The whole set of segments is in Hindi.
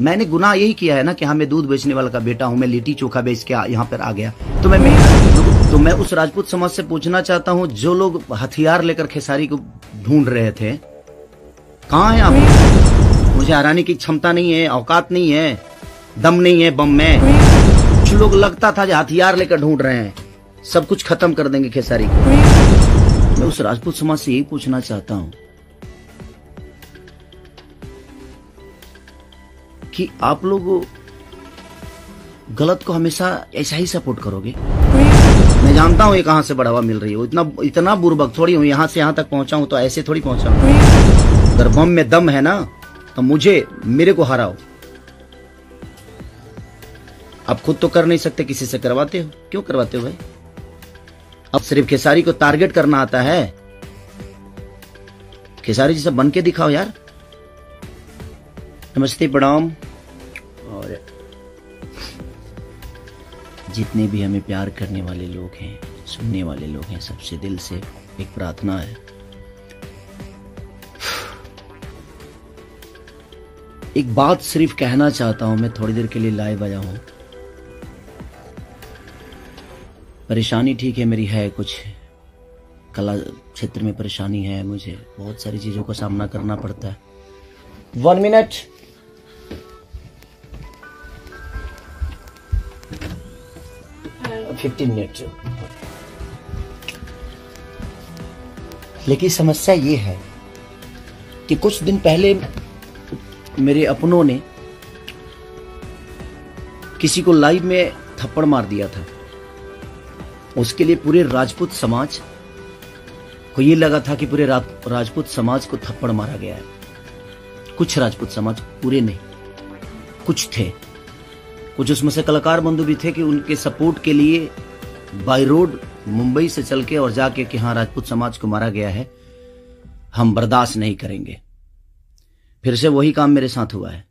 मैंने गुनाह यही किया है ना कि हाँ मैं दूध बेचने वाला का बेटा हूँ मैं लिट्टी चोखा बेच के यहाँ पर आ गया तो मैं, तो मैं उस राजपूत समाज से पूछना चाहता हूँ जो लोग हथियार लेकर खेसारी को ढूंढ रहे थे कहाँ है आप मुझे हराने की क्षमता नहीं है औकात नहीं है दम नहीं है बम में कुछ लोग लगता था जो हथियार लेकर ढूंढ रहे हैं सब कुछ खत्म कर देंगे खेसारी को मैं उस राजपूत समाज से यही पूछना चाहता हूँ कि आप लोग गलत को हमेशा ऐसा ही सपोर्ट करोगे मैं जानता हूँ ये कहाँ से बढ़ावा मिल रही है इतना इतना बुरबक थोड़ी हूँ यहाँ से यहाँ तक पहुँचा हूँ तो ऐसे थोड़ी पहुँचा हूँ अगर बम में दम है ना तो मुझे मेरे को हराओ आप खुद तो कर नहीं सकते किसी से करवाते हो क्यों करवाते हो भाई अब सिर्फ खेसारी को टारगेट करना आता है खेसारी जी सब बन के दिखाओ यार नमस्ते प्रणाम जितने भी हमें प्यार करने वाले लोग हैं सुनने वाले लोग हैं सबसे दिल से एक प्रार्थना है एक बात सिर्फ कहना चाहता हूं मैं थोड़ी देर के लिए लाइव आया हूं परेशानी ठीक है मेरी है कुछ कला क्षेत्र में परेशानी है मुझे बहुत सारी चीज़ों का सामना करना पड़ता है वन मिनट फिफ्टीन मिनट लेकिन समस्या ये है कि कुछ दिन पहले मेरे अपनों ने किसी को लाइव में थप्पड़ मार दिया था उसके लिए पूरे राजपूत समाज को ये लगा था कि पूरे राजपूत समाज को थप्पड़ मारा गया है कुछ राजपूत समाज पूरे नहीं कुछ थे कुछ उसमें से कलाकार बंधु भी थे कि उनके सपोर्ट के लिए बाई रोड मुंबई से चल के और जाके कि हाँ राजपूत समाज को मारा गया है हम बर्दाश्त नहीं करेंगे फिर से वही काम मेरे साथ हुआ है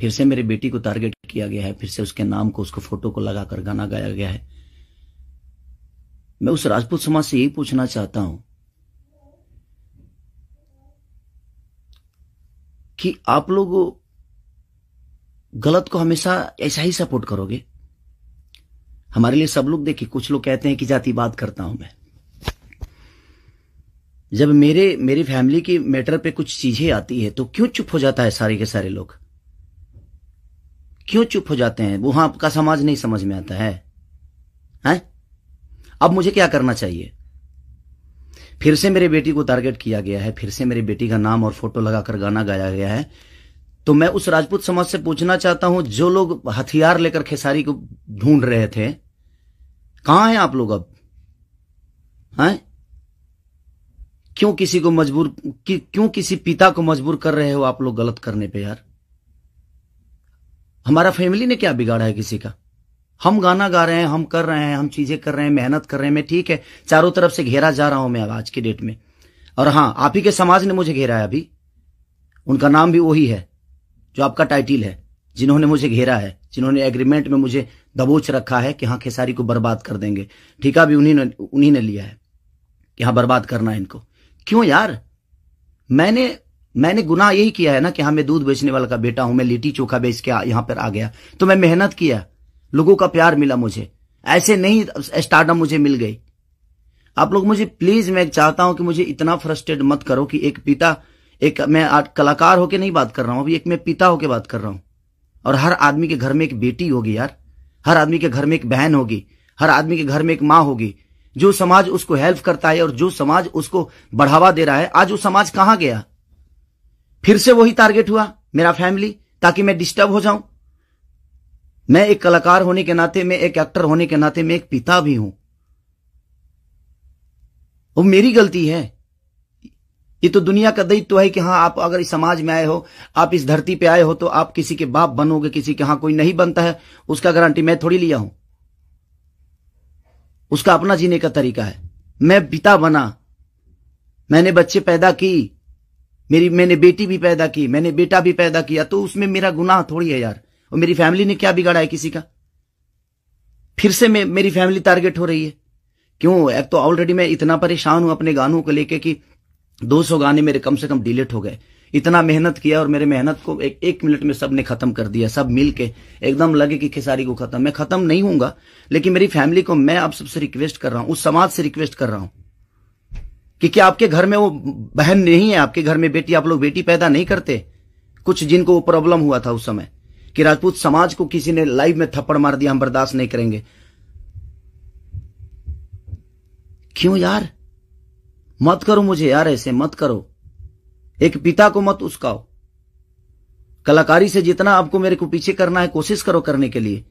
फिर से मेरी बेटी को टारगेट किया गया है फिर से उसके नाम को उसको फोटो को लगाकर गाना गाया गया है मैं उस राजपूत समाज से यही पूछना चाहता हूं कि आप लोगों गलत को हमेशा ऐसा ही सपोर्ट करोगे हमारे लिए सब लोग देखिए कुछ लोग कहते हैं कि जाति बात करता हूं मैं जब मेरे मेरी फैमिली की मैटर पे कुछ चीजें आती है तो क्यों चुप हो जाता है सारे के सारे लोग क्यों चुप हो जाते हैं वहां आपका समाज नहीं समझ में आता है हैं अब मुझे क्या करना चाहिए फिर से मेरे बेटी को टारगेट किया गया है फिर से मेरी बेटी का नाम और फोटो लगाकर गाना गाया गया है तो मैं उस राजपूत समाज से पूछना चाहता हूं जो लोग हथियार लेकर खेसारी को ढूंढ रहे थे कहां हैं आप लोग अब हैं क्यों किसी को मजबूर कि, क्यों किसी पिता को मजबूर कर रहे हो आप लोग गलत करने पे यार हमारा फैमिली ने क्या बिगाड़ा है किसी का हम गाना गा रहे हैं हम कर रहे हैं हम चीजें कर रहे हैं मेहनत कर रहे हैं मैं ठीक है चारों तरफ से घेरा जा रहा हूं मैं आज की डेट में और हां आप ही के समाज ने मुझे घेरा है अभी उनका नाम भी वही है जो आपका टाइटिल है जिन्होंने मुझे घेरा है जिन्होंने एग्रीमेंट में मुझे दबोच रखा है कि हाँ खेसारी को बर्बाद कर देंगे ठीका भी उन्हीं ने उन्हीं ने लिया है कि हाँ बर्बाद करना इनको क्यों यार मैंने मैंने गुनाह यही किया है ना कि हाँ मैं दूध बेचने वाला का बेटा हूं मैं लिट्टी चोखा बेच के यहां पर आ गया तो मैं मेहनत किया लोगों का प्यार मिला मुझे ऐसे नहीं स्टार्टअप मुझे मिल गई आप लोग मुझे प्लीज मैं चाहता हूं कि मुझे इतना फ्रस्ट्रेट मत करो कि एक पिता एक मैं कलाकार होके नहीं बात कर रहा हूं अभी एक मैं पिता होके बात कर रहा हूं और हर आदमी के घर में एक बेटी होगी यार हर आदमी के घर में एक बहन होगी हर आदमी के घर में एक माँ होगी जो समाज उसको हेल्प करता है और जो समाज उसको बढ़ावा दे रहा है आज वो समाज कहां गया फिर से वही टारगेट हुआ मेरा फैमिली ताकि मैं डिस्टर्ब हो जाऊं मैं एक कलाकार होने के नाते मैं एक एक्टर होने के नाते मैं एक पिता भी हूं वो मेरी गलती है ये तो दुनिया का दायित्व है कि हाँ आप अगर इस समाज में आए हो आप इस धरती पे आए हो तो आप किसी के बाप बनोगे किसी के हाँ कोई नहीं बनता है उसका गारंटी मैं थोड़ी लिया हूं उसका अपना जीने का तरीका है मैं पिता बना मैंने बच्चे पैदा की मेरी मैंने बेटी भी पैदा की मैंने बेटा भी पैदा किया तो उसमें मेरा गुनाह थोड़ी है यार और मेरी फैमिली ने क्या बिगाड़ा है किसी का फिर से मेरी फैमिली टारगेट हो रही है क्यों एक तो ऑलरेडी मैं इतना परेशान हूं अपने गानों को लेके कि 200 गाने मेरे कम से कम डिलीट हो गए इतना मेहनत किया और मेरे मेहनत को एक एक मिनट में सब ने खत्म कर दिया सब मिलके एकदम लगे कि खेसारी को खत्म मैं खत्म नहीं हूंगा लेकिन मेरी फैमिली को मैं आप सबसे रिक्वेस्ट कर रहा हूं उस समाज से रिक्वेस्ट कर रहा हूं कि क्या आपके घर में वो बहन नहीं है आपके घर में बेटी आप लोग बेटी पैदा नहीं करते कुछ जिनको वो प्रॉब्लम हुआ था उस समय कि राजपूत समाज को किसी ने लाइव में थप्पड़ मार दिया हम बर्दाश्त नहीं करेंगे क्यों यार मत करो मुझे यार ऐसे मत करो एक पिता को मत उसकाओ कलाकारी से जितना आपको मेरे को पीछे करना है कोशिश करो करने के लिए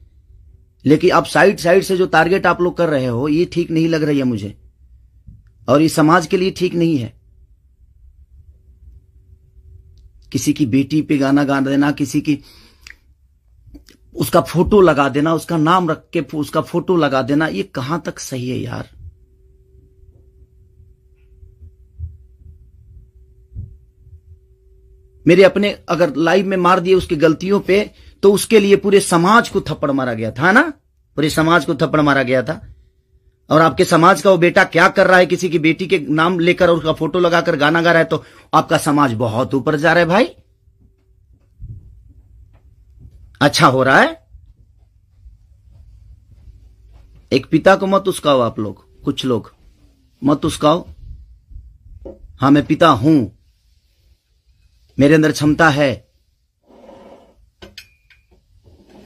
लेकिन आप साइड साइड से जो टारगेट आप लोग कर रहे हो ये ठीक नहीं लग रही है मुझे और ये समाज के लिए ठीक नहीं है किसी की बेटी पे गाना गा देना किसी की उसका फोटो लगा देना उसका नाम रख के उसका फोटो लगा देना ये कहां तक सही है यार मेरे अपने अगर लाइव में मार दिए उसकी गलतियों पे तो उसके लिए पूरे समाज को थप्पड़ मारा गया था ना पूरे समाज को थप्पड़ मारा गया था और आपके समाज का वो बेटा क्या कर रहा है किसी की बेटी के नाम लेकर और उसका फोटो लगाकर गाना गा रहा है तो आपका समाज बहुत ऊपर जा रहा है भाई अच्छा हो रहा है एक पिता को मत उसकाओ आप लोग कुछ लोग मत उसकाओ हाँ मैं पिता हूं मेरे अंदर क्षमता है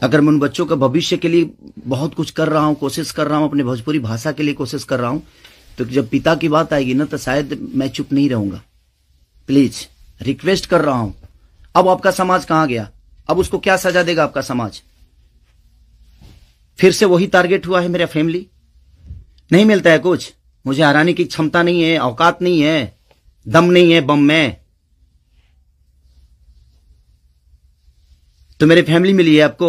अगर मैं उन बच्चों का भविष्य के लिए बहुत कुछ कर रहा हूं कोशिश कर रहा हूं अपने भोजपुरी भाषा के लिए कोशिश कर रहा हूं तो जब पिता की बात आएगी ना तो शायद मैं चुप नहीं रहूंगा प्लीज रिक्वेस्ट कर रहा हूं अब आपका समाज कहां गया अब उसको क्या सजा देगा आपका समाज फिर से वही टारगेट हुआ है मेरा फैमिली नहीं मिलता है कुछ मुझे हराने की क्षमता नहीं है औकात नहीं है दम नहीं है बम में तो मेरी फैमिली मिली है आपको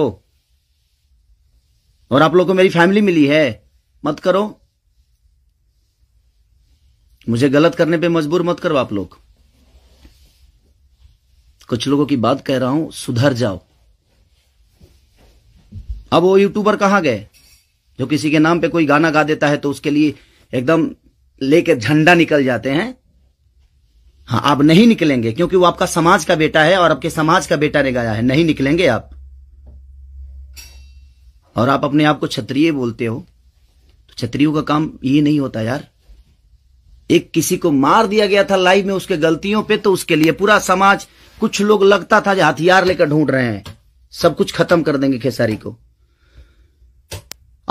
और आप लोग को मेरी फैमिली मिली है मत करो मुझे गलत करने पे मजबूर मत करो आप लोग कुछ लोगों की बात कह रहा हूं सुधर जाओ अब वो यूट्यूबर कहां गए जो किसी के नाम पे कोई गाना गा देता है तो उसके लिए एकदम लेके झंडा निकल जाते हैं हाँ आप नहीं निकलेंगे क्योंकि वो आपका समाज का बेटा है और आपके समाज का बेटा ने गाया है नहीं निकलेंगे आप और आप अपने आप को क्षत्रिय बोलते हो तो क्षत्रियो का काम ये नहीं होता यार एक किसी को मार दिया गया था लाइव में उसके गलतियों पे तो उसके लिए पूरा समाज कुछ लोग लगता था जो हथियार लेकर ढूंढ रहे हैं सब कुछ खत्म कर देंगे खेसारी को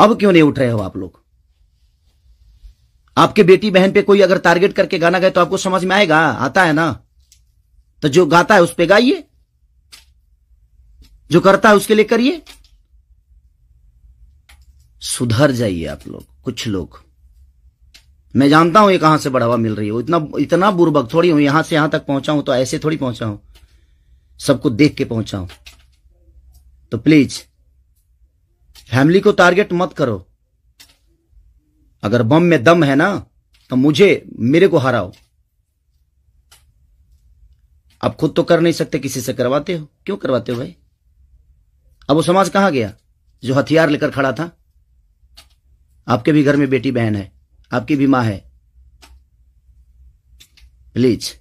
अब क्यों नहीं उठ रहे हो आप लोग आपके बेटी बहन पे कोई अगर टारगेट करके गाना गाए तो आपको समझ में आएगा आता है ना तो जो गाता है उस पर गाइए जो करता है उसके लिए करिए सुधर जाइए आप लोग कुछ लोग मैं जानता हूं ये कहां से बढ़ावा मिल रही है इतना इतना बुरबक थोड़ी हूं यहां से यहां तक पहुंचा हूं तो ऐसे थोड़ी पहुंचा हूं सबको देख के पहुंचा हूं तो प्लीज फैमिली को टारगेट मत करो अगर बम में दम है ना तो मुझे मेरे को हराओ आप खुद तो कर नहीं सकते किसी से करवाते हो क्यों करवाते हो भाई अब वो समाज कहां गया जो हथियार लेकर खड़ा था आपके भी घर में बेटी बहन है आपकी भी मां है प्लीज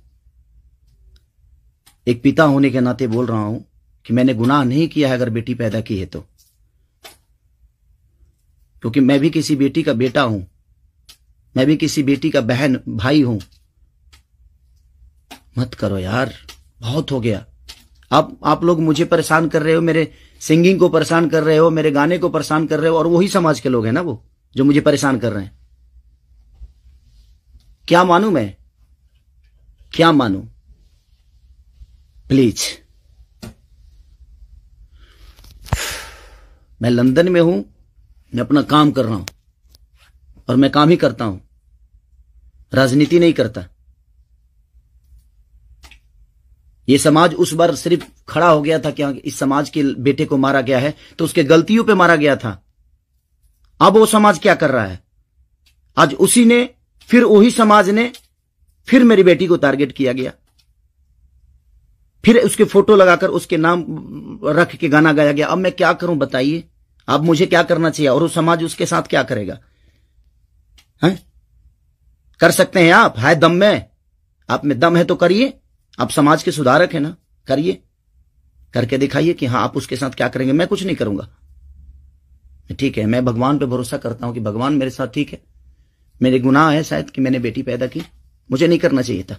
एक पिता होने के नाते बोल रहा हूं कि मैंने गुनाह नहीं किया है अगर बेटी पैदा की है तो क्योंकि मैं भी किसी बेटी का बेटा हूं मैं भी किसी बेटी का बहन भाई हूं मत करो यार बहुत हो गया अब आप लोग मुझे परेशान कर रहे हो मेरे सिंगिंग को परेशान कर रहे हो मेरे गाने को परेशान कर रहे हो और वही समाज के लोग हैं ना वो जो मुझे परेशान कर रहे हैं क्या मानू मैं क्या मानू प्लीज मैं लंदन में हूं मैं अपना काम कर रहा हूं और मैं काम ही करता हूं राजनीति नहीं करता ये समाज उस बार सिर्फ खड़ा हो गया था कि हाँ, इस समाज के बेटे को मारा गया है तो उसके गलतियों पे मारा गया था अब वो समाज क्या कर रहा है आज उसी ने फिर वही समाज ने फिर मेरी बेटी को टारगेट किया गया फिर उसके फोटो लगाकर उसके नाम रख के गाना गाया गया अब मैं क्या करूं बताइए अब मुझे क्या करना चाहिए और वो समाज उसके साथ क्या करेगा है? कर सकते हैं आप है दम में आप में दम है तो करिए आप समाज के सुधारक है ना करिए करके दिखाइए कि हाँ आप उसके साथ क्या करेंगे मैं कुछ नहीं करूंगा ठीक है मैं भगवान पे भरोसा करता हूं कि भगवान मेरे साथ ठीक है मेरे गुनाह है शायद कि मैंने बेटी पैदा की मुझे नहीं करना चाहिए था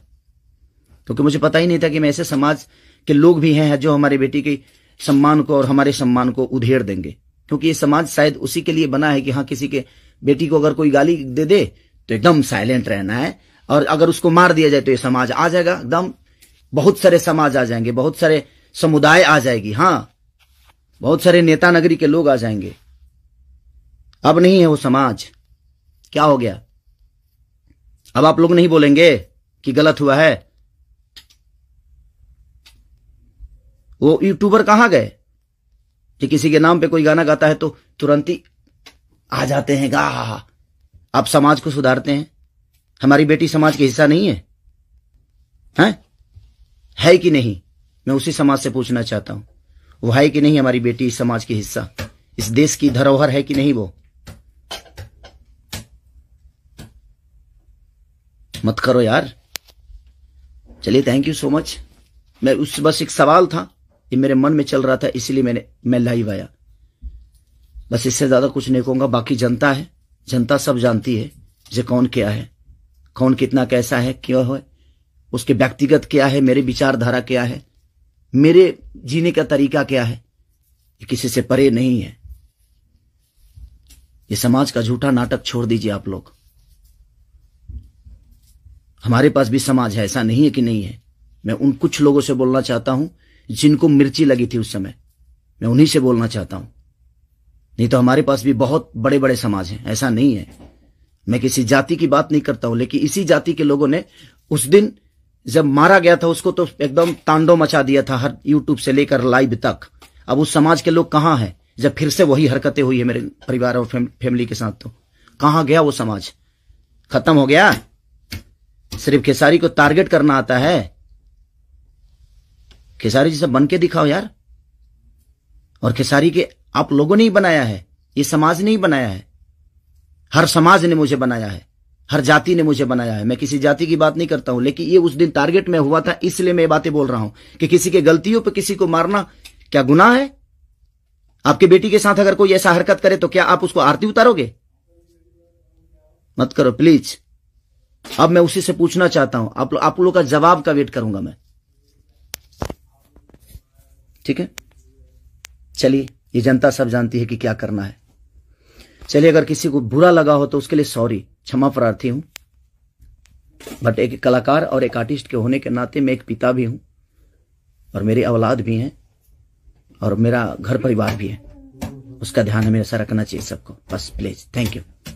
क्योंकि मुझे पता ही नहीं था कि मैं ऐसे समाज के लोग भी हैं जो हमारी बेटी के सम्मान को और हमारे सम्मान को उधेड़ देंगे क्योंकि ये समाज शायद उसी के लिए बना है कि हाँ किसी के बेटी को अगर कोई गाली दे दे तो एकदम साइलेंट रहना है और अगर उसको मार दिया जाए तो ये समाज आ जाएगा एकदम बहुत सारे समाज आ जाएंगे बहुत सारे समुदाय आ जाएगी हाँ बहुत सारे नेता नगरी के लोग आ जाएंगे अब नहीं है वो समाज क्या हो गया अब आप लोग नहीं बोलेंगे कि गलत हुआ है वो यूट्यूबर कहां गए कि किसी के नाम पे कोई गाना गाता है तो तुरंत ही आ जाते हैं गा आप समाज को सुधारते हैं हमारी बेटी समाज का हिस्सा नहीं है हैं? है कि नहीं मैं उसी समाज से पूछना चाहता हूं वो है कि नहीं हमारी बेटी इस समाज की हिस्सा इस देश की धरोहर है कि नहीं वो मत करो यार चलिए थैंक यू सो मच मैं उस बस एक सवाल था ये मेरे मन में चल रहा था इसलिए मैंने मैं लाइव आया बस इससे ज्यादा कुछ नहीं कहूंगा बाकी जनता है जनता सब जानती है जे कौन क्या है कौन कितना कैसा है क्यों है उसके व्यक्तिगत क्या है मेरे विचारधारा क्या है मेरे जीने का तरीका क्या है ये किसी से परे नहीं है ये समाज का झूठा नाटक छोड़ दीजिए आप लोग हमारे पास भी समाज है ऐसा नहीं है कि नहीं है मैं उन कुछ लोगों से बोलना चाहता हूं जिनको मिर्ची लगी थी उस समय मैं उन्हीं से बोलना चाहता हूं नहीं तो हमारे पास भी बहुत बड़े बड़े समाज हैं ऐसा नहीं है मैं किसी जाति की बात नहीं करता हूं लेकिन इसी जाति के लोगों ने उस दिन जब मारा गया था उसको तो एकदम तांडो मचा दिया था हर यूट्यूब से लेकर लाइव तक अब उस समाज के लोग कहाँ हैं जब फिर से वही हरकतें हुई है मेरे परिवार और फैमिली के साथ तो कहां गया वो समाज खत्म हो गया सिर्फ खेसारी को टारगेट करना आता है खेसारी जी सब बन के दिखाओ यार और खेसारी के आप लोगों ने ही बनाया है ये समाज ने ही बनाया है हर समाज ने मुझे बनाया है हर जाति ने मुझे बनाया है मैं किसी जाति की बात नहीं करता हूं लेकिन ये उस दिन टारगेट में हुआ था इसलिए मैं बातें बोल रहा हूं कि किसी के गलतियों पर किसी को मारना क्या गुना है आपके बेटी के साथ अगर कोई ऐसा हरकत करे तो क्या आप उसको आरती उतारोगे मत करो प्लीज अब मैं उसी से पूछना चाहता हूं आप, आप लोगों का जवाब का वेट करूंगा मैं ठीक है चलिए ये जनता सब जानती है कि क्या करना है चलिए अगर किसी को बुरा लगा हो तो उसके लिए सॉरी क्षमा प्रार्थी हूं बट एक कलाकार और एक आर्टिस्ट के होने के नाते मैं एक पिता भी हूं और मेरी औलाद भी है और मेरा घर परिवार भी है उसका ध्यान हमें ऐसा रखना चाहिए सबको बस प्लीज थैंक यू